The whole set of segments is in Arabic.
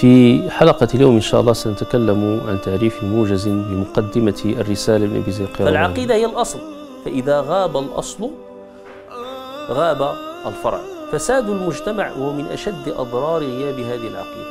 في حلقة اليوم إن شاء الله سنتكلم عن تعريف موجز بمقدمة الرسالة من أبي زيد فالعقيدة هي الأصل فإذا غاب الأصل غاب الفرع فساد المجتمع هو من أشد أضرار غياب هذه العقيدة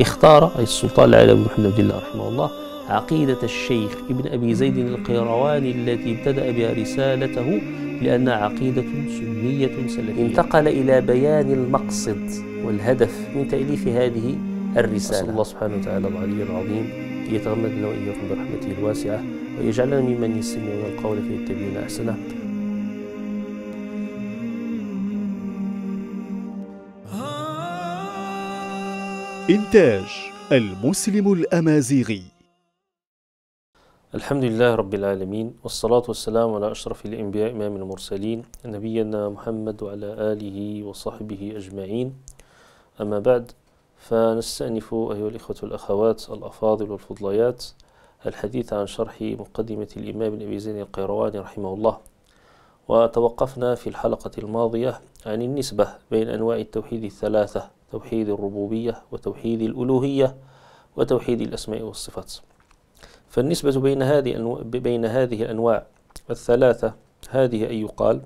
اختار أي السلطان العلوي محمد بن الله رحمه الله عقيدة الشيخ ابن أبي زيد القيرواني التي ابتدأ بها رسالته لأنها عقيدة سنية سلفية انتقل إلى بيان المقصد والهدف من تأليف هذه الرسالة أسأل الله سبحانه وتعالى العلي العظيم أن يتغمدنا وإياكم برحمته الواسعة ويجعلنا ممن يستمعون القول فيتبعون أحسنه إنتاج المسلم الأمازيغي الحمد لله رب العالمين والصلاة والسلام على أشرف الأنبياء إمام المرسلين نبينا محمد وعلى آله وصحبه أجمعين أما بعد فنستأنف أيها الإخوة والأخوات الأفاضل والفضليات الحديث عن شرح مقدمة الإمام أبي زين القيرواني رحمه الله وتوقفنا في الحلقة الماضية عن النسبة بين أنواع التوحيد الثلاثة توحيد الربوبية وتوحيد الألوهية وتوحيد الأسماء والصفات فالنسبة بين هذه بين هذه الأنواع الثلاثة هذه أن يقال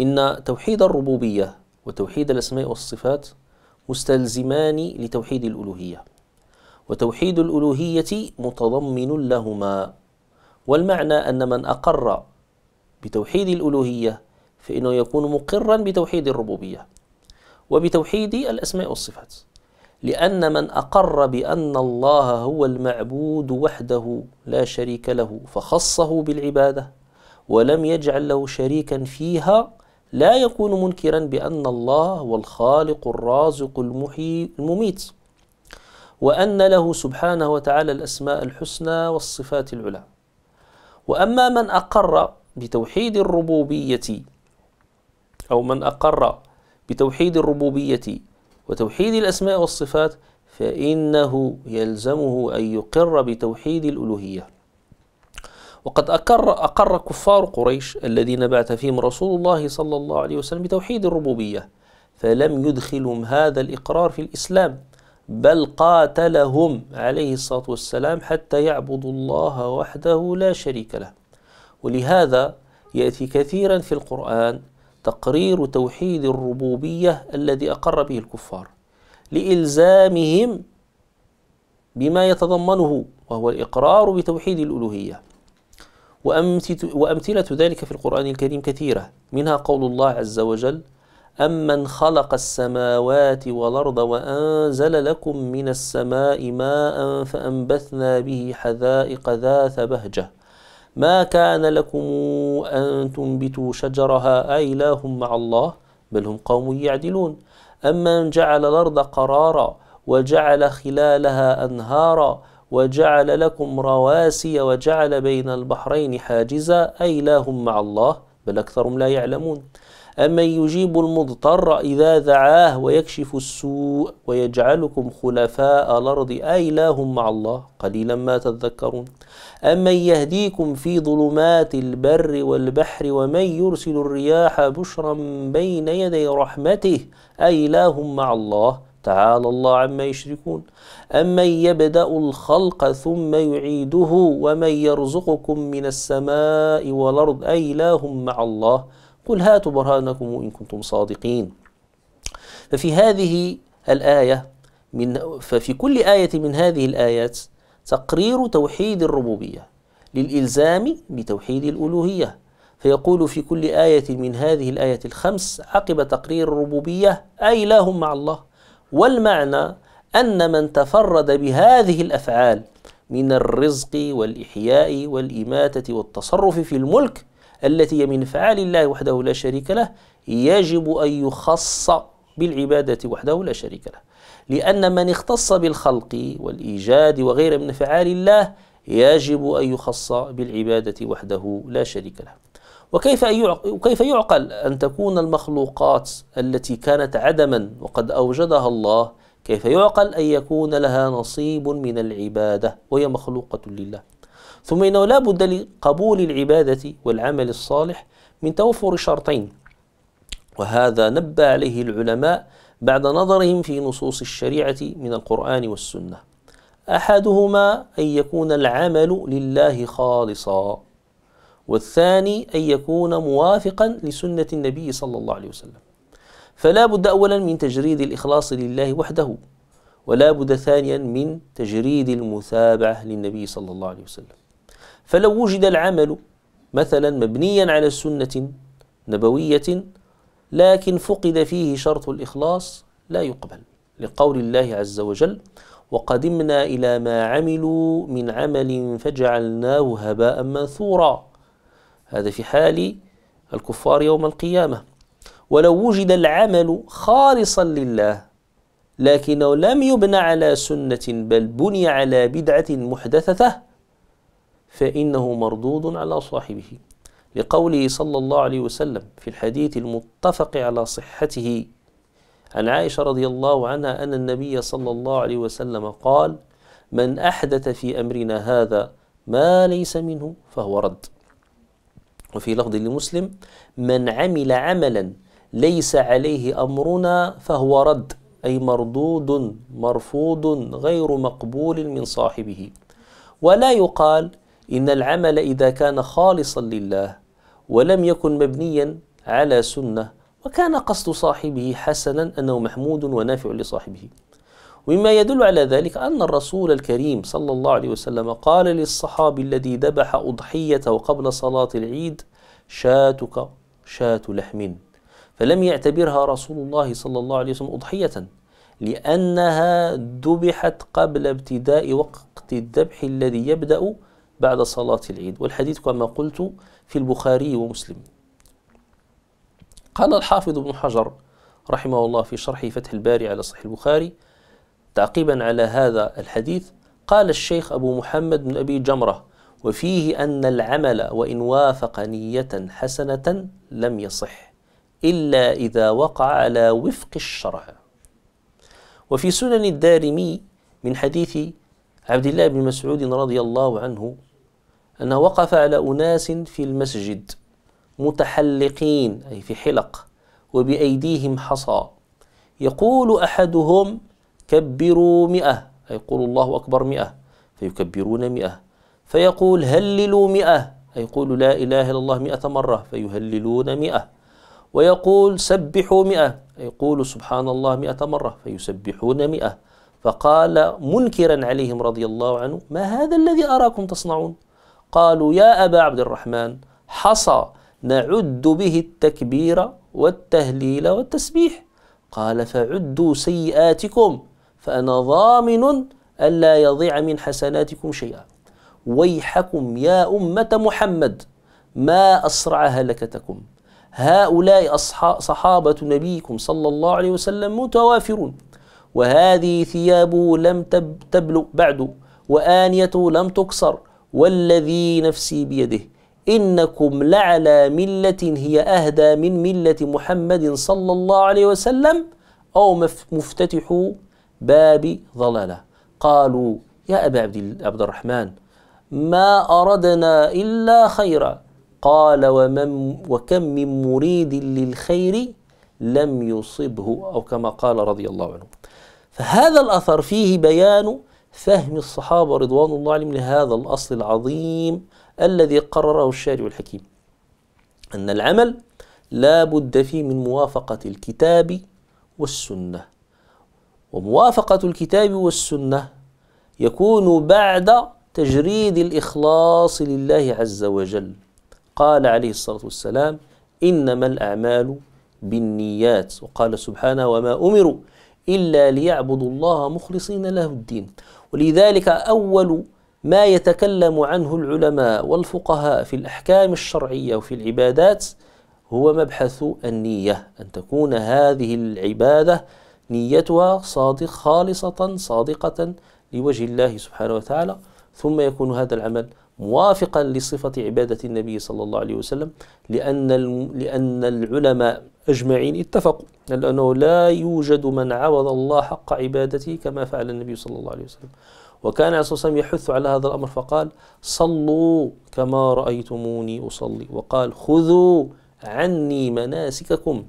إن توحيد الربوبية وتوحيد الأسماء والصفات مستلزمان لتوحيد الألوهية وتوحيد الألوهية متضمن لهما والمعنى أن من أقر بتوحيد الألوهية فإنه يكون مقرا بتوحيد الربوبية وبتوحيد الأسماء والصفات لأن من أقر بأن الله هو المعبود وحده لا شريك له فخصه بالعبادة ولم يجعل له شريكا فيها لا يكون منكرا بأن الله هو الخالق الرازق المحيي المميت وأن له سبحانه وتعالى الأسماء الحسنى والصفات العلى وأما من أقر بتوحيد الربوبية أو من أقر بتوحيد الربوبية وتوحيد الأسماء والصفات فإنه يلزمه أن يقر بتوحيد الألوهية وقد أقر, أقر كفار قريش الذين بعث فيهم رسول الله صلى الله عليه وسلم بتوحيد الربوبية فلم يدخلهم هذا الإقرار في الإسلام بل قاتلهم عليه الصلاة والسلام حتى يعبدوا الله وحده لا شريك له ولهذا يأتي كثيرا في القرآن تقرير توحيد الربوبية الذي أقر به الكفار لإلزامهم بما يتضمنه وهو الإقرار بتوحيد الألوهية وأمثلة ذلك في القرآن الكريم كثيرة منها قول الله عز وجل أمن خلق السماوات والأرض وأنزل لكم من السماء ماء فأنبثنا به حذائق ذات بهجة ما كان لكم أن تنبتوا شجرها أإله مع الله بل هم قوم يعدلون أمن جعل الأرض قرارا وجعل خلالها أنهارا وجعل لكم رواسي وجعل بين البحرين حاجزا أإله مع الله بل أكثرهم لا يعلمون أمن يجيب المضطر إذا دعاه ويكشف السوء ويجعلكم خلفاء الأرض أإله مع الله قليلا ما تذكرون أمن يهديكم في ظلمات البر والبحر ومن يرسل الرياح بشرا بين يدي رحمته أإله مع الله تعالى الله عما يشركون أمن يبدأ الخلق ثم يعيده ومن يرزقكم من السماء والأرض أإله مع الله قل هاتوا برهانكم إن كنتم صادقين ففي هذه الآية من ففي كل آية من هذه الآيات تقرير توحيد الربوبية للإلزام بتوحيد الألوهية فيقول في كل آية من هذه الآية الخمس عقب تقرير الربوبية أي لا هم مع الله والمعنى أن من تفرد بهذه الأفعال من الرزق والإحياء والإماتة والتصرف في الملك التي هي من أفعال الله وحده لا شريك له يجب أن يخص بالعبادة وحده لا شريك له لأن من اختص بالخلق والإيجاد وغير من أفعال الله يجب أن يخص بالعبادة وحده لا شريك له وكيف وكيف يعقل أن تكون المخلوقات التي كانت عدما وقد أوجدها الله كيف يعقل أن يكون لها نصيب من العبادة وهي مخلوقة لله ثم إنه لا بد لقبول العبادة والعمل الصالح من توفر شرطين وهذا نبى عليه العلماء بعد نظرهم في نصوص الشريعة من القرآن والسنة أحدهما أن يكون العمل لله خالصا والثاني أن يكون موافقا لسنة النبي صلى الله عليه وسلم فلا بد أولا من تجريد الإخلاص لله وحده ولا بد ثانيا من تجريد المثابعة للنبي صلى الله عليه وسلم فلو وجد العمل مثلا مبنيا على سنة نبوية لكن فقد فيه شرط الإخلاص لا يقبل لقول الله عز وجل وقدمنا إلى ما عملوا من عمل فجعلناه هباء منثورا هذا في حال الكفار يوم القيامة ولو وجد العمل خالصا لله لكنه لم يبنى على سنة بل بني على بدعة محدثة فإنه مردود على صاحبه لقوله صلى الله عليه وسلم في الحديث المتفق على صحته عن عائشة رضي الله عنها أن النبي صلى الله عليه وسلم قال من أحدث في أمرنا هذا ما ليس منه فهو رد وفي لفظ لمسلم من عمل عملا ليس عليه أمرنا فهو رد أي مردود مرفوض غير مقبول من صاحبه ولا يقال إن العمل إذا كان خالصا لله ولم يكن مبنيا على سنة وكان قصد صاحبه حسنا أنه محمود ونافع لصاحبه ومما يدل على ذلك أن الرسول الكريم صلى الله عليه وسلم قال للصحابي الذي ذبح أضحيته قبل صلاة العيد شاتك شاة لحم فلم يعتبرها رسول الله صلى الله عليه وسلم أضحية لأنها ذبحت قبل ابتداء وقت الذبح الذي يبدأ بعد صلاة العيد والحديث كما قلت في البخاري ومسلم قال الحافظ ابن حجر رحمه الله في شرح فتح الباري على صحيح البخاري تعقيبا على هذا الحديث قال الشيخ أبو محمد بن أبي جمرة وفيه أن العمل وإن وافق نية حسنة لم يصح إلا إذا وقع على وفق الشرع وفي سنن الدارمي من حديث عبد الله بن مسعود رضي الله عنه أنه وقف على أناس في المسجد متحلقين أي في حلق وبأيديهم حصى يقول أحدهم كبروا مئة أي قولوا الله أكبر مئة فيكبرون مئة فيقول هللوا مئة أي يقول لا إله إلا الله مئة مرة فيهللون مئة ويقول سبحوا مئة أي يقول سبحان الله مئة مرة فيسبحون مئة فقال منكرا عليهم رضي الله عنه ما هذا الذي أراكم تصنعون قالوا يا أبا عبد الرحمن حصى نعد به التكبير والتهليل والتسبيح قال فعدوا سيئاتكم فأنا ضامن ألا يضيع من حسناتكم شيئا ويحكم يا أمة محمد ما أسرع هلكتكم هؤلاء صحابة نبيكم صلى الله عليه وسلم متوافرون وهذه ثيابه لم تبلغ بعد وآنيته لم تكسر والذي نفسي بيده إنكم لعلى ملة هي أهدى من ملة محمد صلى الله عليه وسلم أو مفتتح باب ضلالة قالوا يا أبا عبد الرحمن ما أردنا إلا خيرا قال ومن وكم من مريد للخير لم يصبه أو كما قال رضي الله عنه فهذا الأثر فيه بيان فهم الصحابة رضوان الله عليهم لهذا الأصل العظيم الذي قرره الشارع الحكيم أن العمل لا بد فيه من موافقة الكتاب والسنة وموافقة الكتاب والسنة يكون بعد تجريد الإخلاص لله عز وجل قال عليه الصلاة والسلام إنما الأعمال بالنيات وقال سبحانه وما أمروا إلا ليعبدوا الله مخلصين له الدين ولذلك أول ما يتكلم عنه العلماء والفقهاء في الأحكام الشرعية وفي العبادات هو مبحث النية أن تكون هذه العبادة نيتها صادق خالصة صادقة لوجه الله سبحانه وتعالى ثم يكون هذا العمل موافقا لصفة عبادة النبي صلى الله عليه وسلم لأن لأن العلماء أجمعين اتفقوا لأنه لا يوجد من عوض الله حق عبادته كما فعل النبي صلى الله عليه وسلم وكان عليه الصلاة عليه يحث على هذا الأمر فقال صلوا كما رأيتموني أصلي وقال خذوا عني مناسككم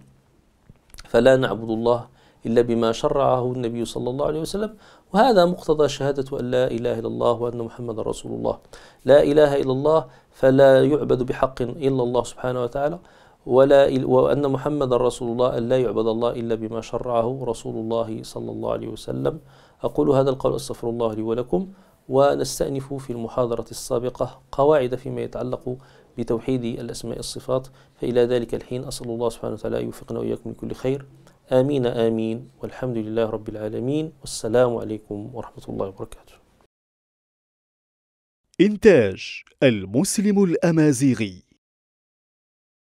فلا نعبد الله إلا بما شرعه النبي صلى الله عليه وسلم وهذا مقتضى شهادة أن لا إله إلا الله وأن محمد رسول الله لا إله إلا الله فلا يعبد بحق إلا الله سبحانه وتعالى ولا وأن محمد رسول الله أن لا يعبد الله إلا بما شرعه رسول الله صلى الله عليه وسلم أقول هذا القول أستغفر الله لي ولكم ونستأنف في المحاضرة السابقة قواعد فيما يتعلق بتوحيد الأسماء الصفات فإلى ذلك الحين أسأل الله سبحانه وتعالى أن يوفقنا وإياكم لكل خير آمين آمين والحمد لله رب العالمين والسلام عليكم ورحمة الله وبركاته إنتاج المسلم الأمازيغي